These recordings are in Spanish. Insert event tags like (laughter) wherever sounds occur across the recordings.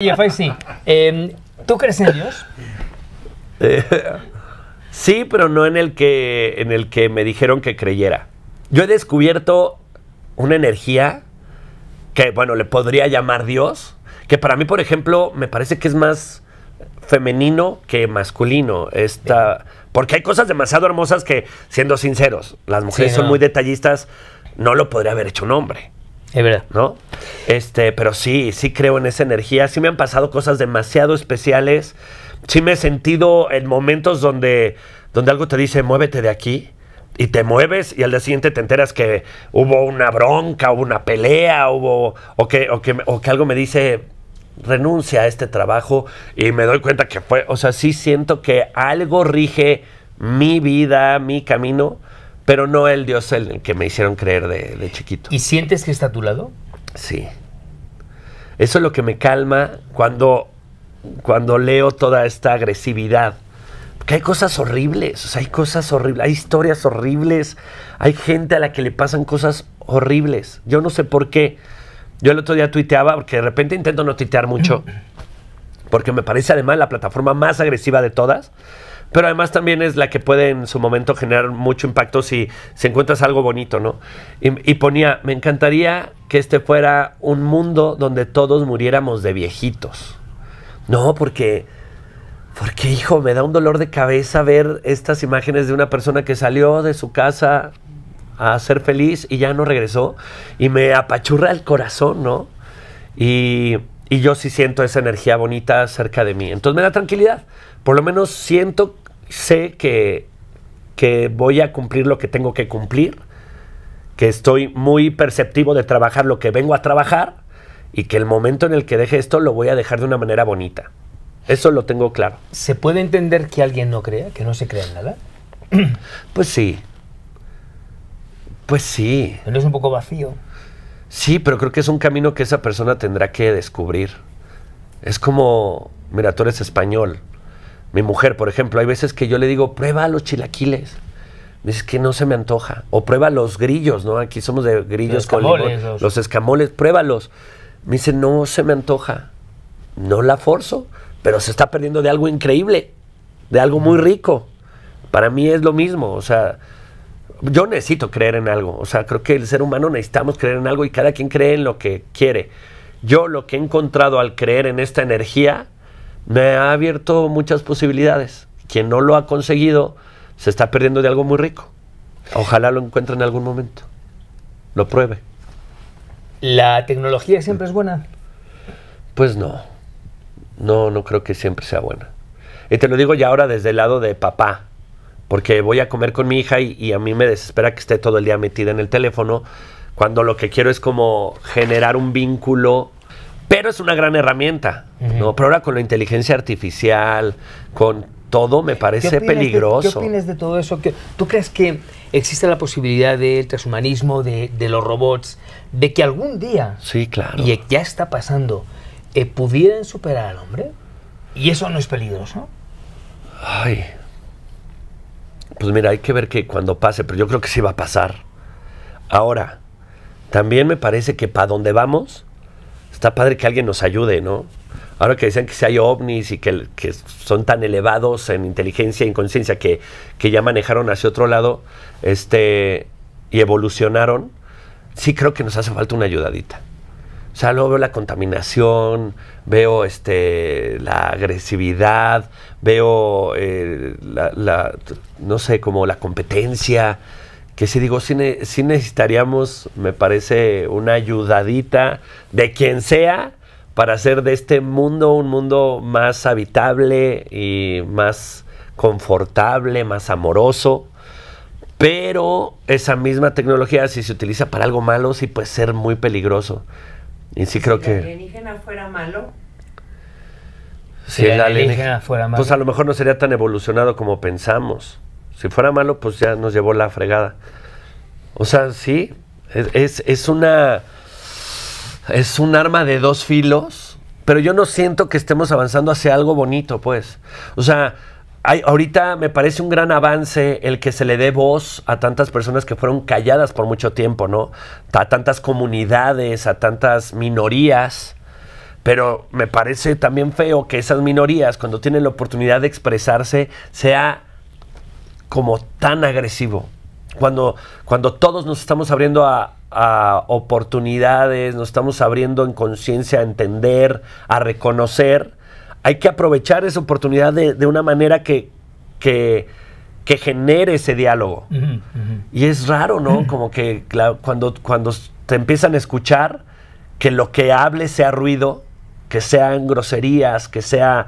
Oye, (laughs) em, ¿tú crees en Dios? Eh, sí, pero no en el, que, en el que me dijeron que creyera. Yo he descubierto una energía que, bueno, le podría llamar Dios, que para mí, por ejemplo, me parece que es más femenino que masculino. Esta, porque hay cosas demasiado hermosas que, siendo sinceros, las mujeres son muy detallistas, no lo podría haber hecho un hombre. Es verdad. ¿No? Este, pero sí, sí creo en esa energía. Sí me han pasado cosas demasiado especiales. Sí me he sentido en momentos donde, donde algo te dice, muévete de aquí. Y te mueves y al día siguiente te enteras que hubo una bronca, hubo una pelea, hubo, o, que, o que, o que algo me dice, renuncia a este trabajo y me doy cuenta que fue, o sea, sí siento que algo rige mi vida, mi camino, pero no el Dios el que me hicieron creer de, chiquito. ¿Y sientes que está a tu lado? Sí. Eso es lo que me calma cuando, cuando leo toda esta agresividad. Porque hay cosas horribles, hay cosas horribles, hay historias horribles, hay gente a la que le pasan cosas horribles. Yo no sé por qué. Yo el otro día tuiteaba, porque de repente intento no tuitear mucho, (clears throat) porque me parece además la plataforma más agresiva de todas pero además también es la que puede en su momento generar mucho impacto si, se encuentras algo bonito, ¿no? Y, ponía, me encantaría que este fuera un mundo donde todos muriéramos de viejitos. No, porque... Porque, hijo, me da un dolor de cabeza ver estas imágenes de una persona que salió de su casa a ser feliz y ya no regresó. Y me apachurra el corazón, ¿no? Y, y yo sí siento esa energía bonita cerca de mí. Entonces me da tranquilidad por lo menos siento, sé que, voy a cumplir lo que tengo que cumplir, que estoy muy perceptivo de trabajar lo que vengo a trabajar y que el momento en el que deje esto lo voy a dejar de una manera bonita. Eso lo tengo claro. ¿Se puede entender que alguien no crea, que no se crea en nada? (clears throat) Pues sí. Pues sí. Pero es un poco vacío. Sí, pero creo que es un camino que esa persona tendrá que descubrir. Es como, mira, tú eres español, mi mujer, por ejemplo, hay veces que yo le digo, prueba los chilaquiles. Me dice que no se me antoja. O prueba los grillos, ¿no? Aquí somos de grillos los con Los... los escamoles, pruébalos. Me dice, no se me antoja. No la forzo, pero se está perdiendo de algo increíble, de algo muy rico. Para mí es lo mismo, o sea, yo necesito creer en algo. O sea, creo que el ser humano necesitamos creer en algo y cada quien cree en lo que quiere. Yo lo que he encontrado al creer en esta energía me ha abierto muchas posibilidades. Quien no lo ha conseguido se está perdiendo de algo muy rico. Ojalá lo encuentre en algún momento. Lo pruebe. ¿La tecnología siempre es buena? Pues no. No, no creo que siempre sea buena. Y te lo digo ya ahora desde el lado de papá. Porque voy a comer con mi hija y, a mí me desespera que esté todo el día metida en el teléfono. Cuando lo que quiero es como generar un vínculo pero es una gran herramienta, ¿no? Pero ahora con la inteligencia artificial, con todo, me parece peligroso. ¿Qué opinas de todo eso? ¿Tú crees que existe la posibilidad del transhumanismo, de, los robots, de que algún día, sí, claro. y ya está pasando, eh, pudieran superar al hombre? ¿Y eso no es peligroso? Ay. Pues mira, hay que ver que cuando pase, pero yo creo que sí va a pasar. Ahora, también me parece que para dónde vamos, está padre que alguien nos ayude, ¿no? Ahora que dicen que si hay ovnis y que, que son tan elevados en inteligencia e inconsciencia que, que ya manejaron hacia otro lado este, y evolucionaron, sí creo que nos hace falta una ayudadita. O sea, luego veo la contaminación, veo este, la agresividad, veo eh, la, la, no sé, como la competencia que si digo, si, necesitaríamos, me parece, una ayudadita de quien sea para hacer de este mundo un mundo más habitable y más confortable, más amoroso. Pero esa misma tecnología, si se utiliza para algo malo, sí puede ser muy peligroso. Y sí creo si que... el alienígena fuera malo. Si, el alienígena fuera pues, malo. Pues a lo mejor no sería tan evolucionado como pensamos. Si fuera malo, pues ya nos llevó la fregada. O sea, sí, es, una. Es un arma de dos filos, pero yo no siento que estemos avanzando hacia algo bonito, pues. O sea, ahorita me parece un gran avance el que se le dé voz a tantas personas que fueron calladas por mucho tiempo, ¿no? A tantas comunidades, a tantas minorías. Pero me parece también feo que esas minorías, cuando tienen la oportunidad de expresarse, sea como tan agresivo. Cuando, cuando todos nos estamos abriendo a, oportunidades, nos estamos abriendo en conciencia a entender, a reconocer, hay que aprovechar esa oportunidad de, una manera que, que, genere ese diálogo. Y es raro, ¿no? Como que cuando, cuando te empiezan a escuchar, que lo que hable sea ruido, que sean groserías, que sea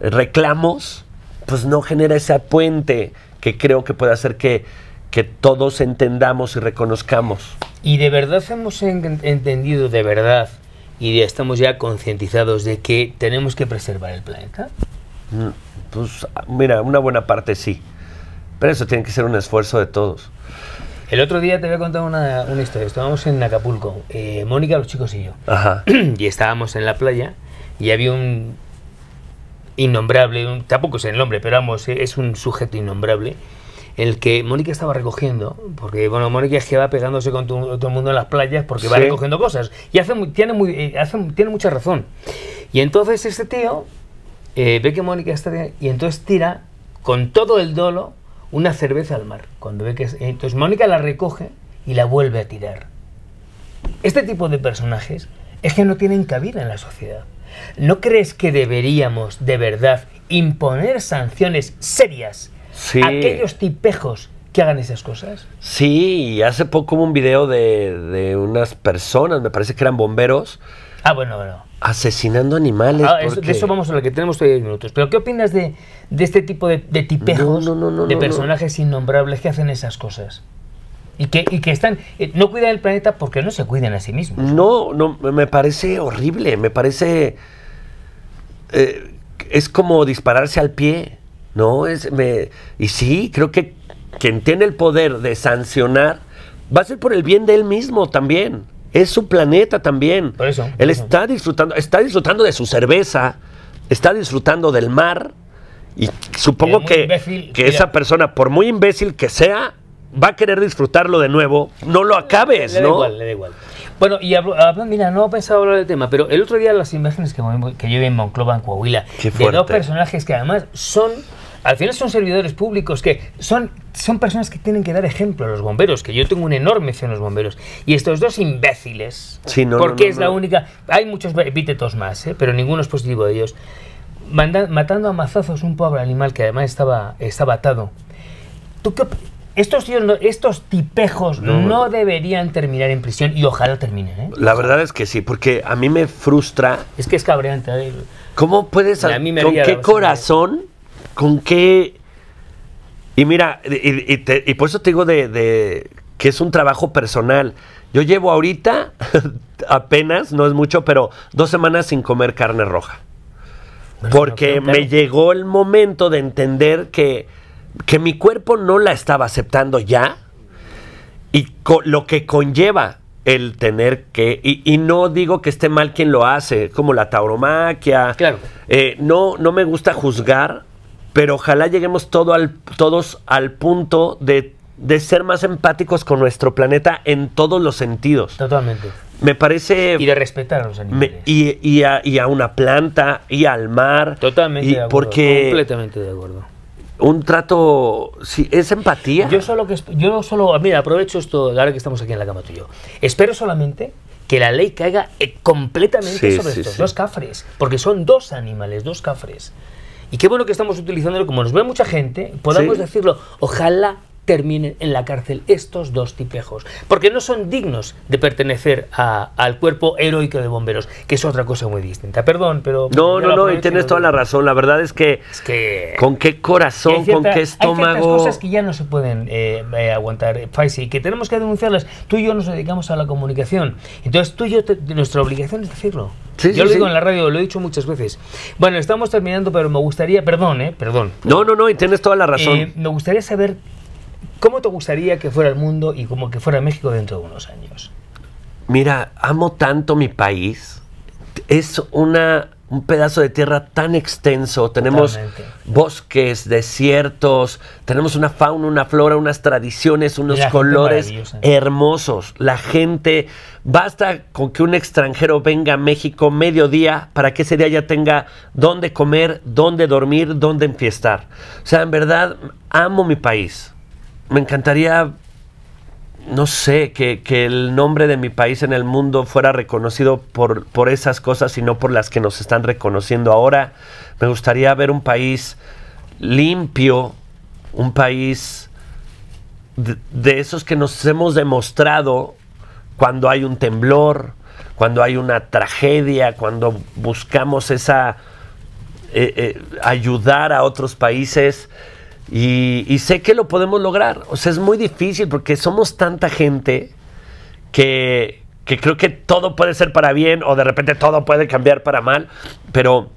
reclamos, pues no genera ese puente, que creo que puede hacer que, que todos entendamos y reconozcamos. Y de verdad hemos entendido, de verdad, y ya estamos ya concientizados de que tenemos que preservar el planeta. Mm, pues mira, una buena parte sí, pero eso tiene que ser un esfuerzo de todos. El otro día te voy a contar una, una historia. Estábamos en Acapulco, eh, Mónica, los chicos y yo. Ajá. (clears throat) y estábamos en la playa y había un innombrable, tampoco es el nombre, pero vamos, eh, es un sujeto innombrable, el que Mónica estaba recogiendo, porque bueno, Mónica es que va pegándose con todo el mundo en las playas porque va recogiendo cosas, y hace, tiene, muy, eh, tiene mucha razón. Y entonces este tío eh, ve que Mónica está, y entonces tira con todo el dolo una cerveza al mar. Cuando ve que entonces Mónica la recoge y la vuelve a tirar. Este tipo de personajes es que no tienen cabida en la sociedad. ¿no crees que deberíamos de verdad imponer sanciones serias a aquellos tipejos que hagan esas cosas? Sí, hace poco hubo un video de, unas personas, me parece que eran bomberos. Ah, asesinando animales. Ah, de eso vamos a lo que tenemos todavía minutos. Pero ¿qué opinas de, este tipo de, tipejos, de personajes innombrables que hacen esas cosas? Y que, están, eh, no cuidan el planeta porque no se cuidan a sí mismos. No, no, me parece horrible, me parece... Eh, es como dispararse al pie, ¿no? Es, y sí, creo que quien tiene el poder de sancionar va a ser por el bien de él mismo también. Es su planeta también. Por eso. Él está disfrutando, está disfrutando de su cerveza, está disfrutando del mar. Y supongo que, que esa persona, por muy imbécil que sea, va a querer disfrutarlo de nuevo, no lo acabes, le, le Da igual, le da igual. Bueno, y ah, mira, no pensado hablar del tema, pero el otro día las imágenes que, que yo vi en Monclova, en Coahuila, de dos personajes que además son al final son servidores públicos que son, son personas que tienen que dar ejemplo a los bomberos, que yo tengo un enorme fe en los bomberos. Y estos dos imbéciles, porque es la única, hay muchos epítetos más, ¿eh? pero ninguno es positivo de ellos, matando a mazazos un pobre animal que además estaba, estaba atado. ¿Tú qué, estos, estos tipejos no, deberían terminar en prisión y ojalá terminen. ¿eh? La verdad es que sí, porque a mí me frustra. Es que es cabreante. ¿eh? ¿Cómo puedes.? ¿Con qué corazón? ¿Con qué.? Y mira, y, por eso te digo de, que es un trabajo personal. Yo llevo ahorita, (laughs) apenas, no es mucho, pero dos semanas sin comer carne roja. Porque me llegó el momento de entender que que mi cuerpo no la estaba aceptando ya y lo que conlleva el tener que, y, no digo que esté mal quien lo hace, como la tauromaquia, claro. Eh, no, no me gusta juzgar, pero ojalá lleguemos todo al, todos al punto de, ser más empáticos con nuestro planeta en todos los sentidos. Totalmente. Me parece. Y de respetar a los animales. y, a, una planta, y al mar. Totalmente. Y porque, completamente de acuerdo un trato, sí, es empatía. Yo solo, que, yo solo, mira, aprovecho esto, ahora que estamos aquí en la cama tú Espero solamente que la ley caiga eh, completamente sobre estos dos cafres, porque son dos animales, dos cafres. Y qué bueno que estamos utilizándolo, como nos ve mucha gente, podamos decirlo, ojalá terminen en la cárcel estos dos tipejos, porque no son dignos de pertenecer al cuerpo heroico de bomberos, que es otra cosa muy distinta. Perdón, pero... No, no, no, y tienes toda la razón. La verdad es que... que con qué corazón, con qué estómago... Hay cosas que ya no se pueden eh, eh, aguantar, eh, Faisi, y que tenemos que denunciarlas. Tú y yo nos dedicamos a la comunicación. Entonces tú y yo, nuestra obligación es decirlo. yo lo digo en la radio, lo he dicho muchas veces. Bueno, estamos terminando, pero me gustaría, perdón, ¿eh? Perdón. No, no, no, y tienes toda la razón. me gustaría saber ¿Cómo te gustaría que fuera el mundo y como que fuera México dentro de unos años? Mira, amo tanto mi país. Es una, un pedazo de tierra tan extenso. Tenemos bosques, desiertos, tenemos una fauna, una flora, unas tradiciones, unos colores hermosos. La gente, basta con que un extranjero venga a México mediodía para que ese día ya tenga dónde comer, dónde dormir, dónde enfiestar. O sea, en verdad, amo mi país me encantaría, no sé, que, el nombre de mi país en el mundo fuera reconocido por, por esas cosas y no por las que nos están reconociendo ahora. Me gustaría ver un país limpio, un país de, esos que nos hemos demostrado cuando hay un temblor, cuando hay una tragedia, cuando buscamos esa eh, eh, ayudar a otros países. Y, sé que lo podemos lograr. O sea, es muy difícil porque somos tanta gente que, creo que todo puede ser para bien o de repente todo puede cambiar para mal. Pero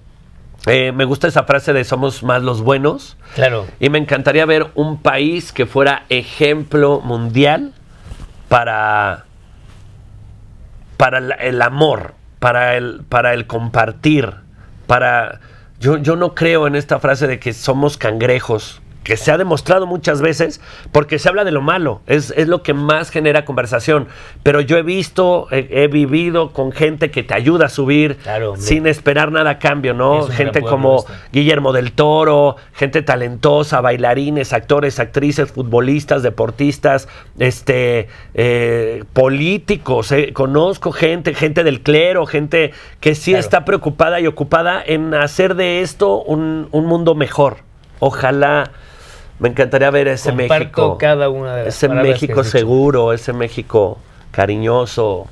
eh, me gusta esa frase de somos más los buenos. Claro. Y me encantaría ver un país que fuera ejemplo mundial para, para el, amor, para el, para el compartir, para... Yo, yo no creo en esta frase de que somos cangrejos que se ha demostrado muchas veces, porque se habla de lo malo, es, lo que más genera conversación. Pero yo he visto, eh, he, vivido con gente que te ayuda a subir sin esperar nada a cambio, ¿no? gente como Guillermo del Toro, gente talentosa, bailarines, actores, actrices, futbolistas, deportistas, este, eh, políticos. Eh, conozco gente, gente del clero, gente que sí está preocupada y ocupada en hacer de esto un, un mundo mejor. Ojalá me encantaría ver ese México. Ese México seguro, ese México cariñoso,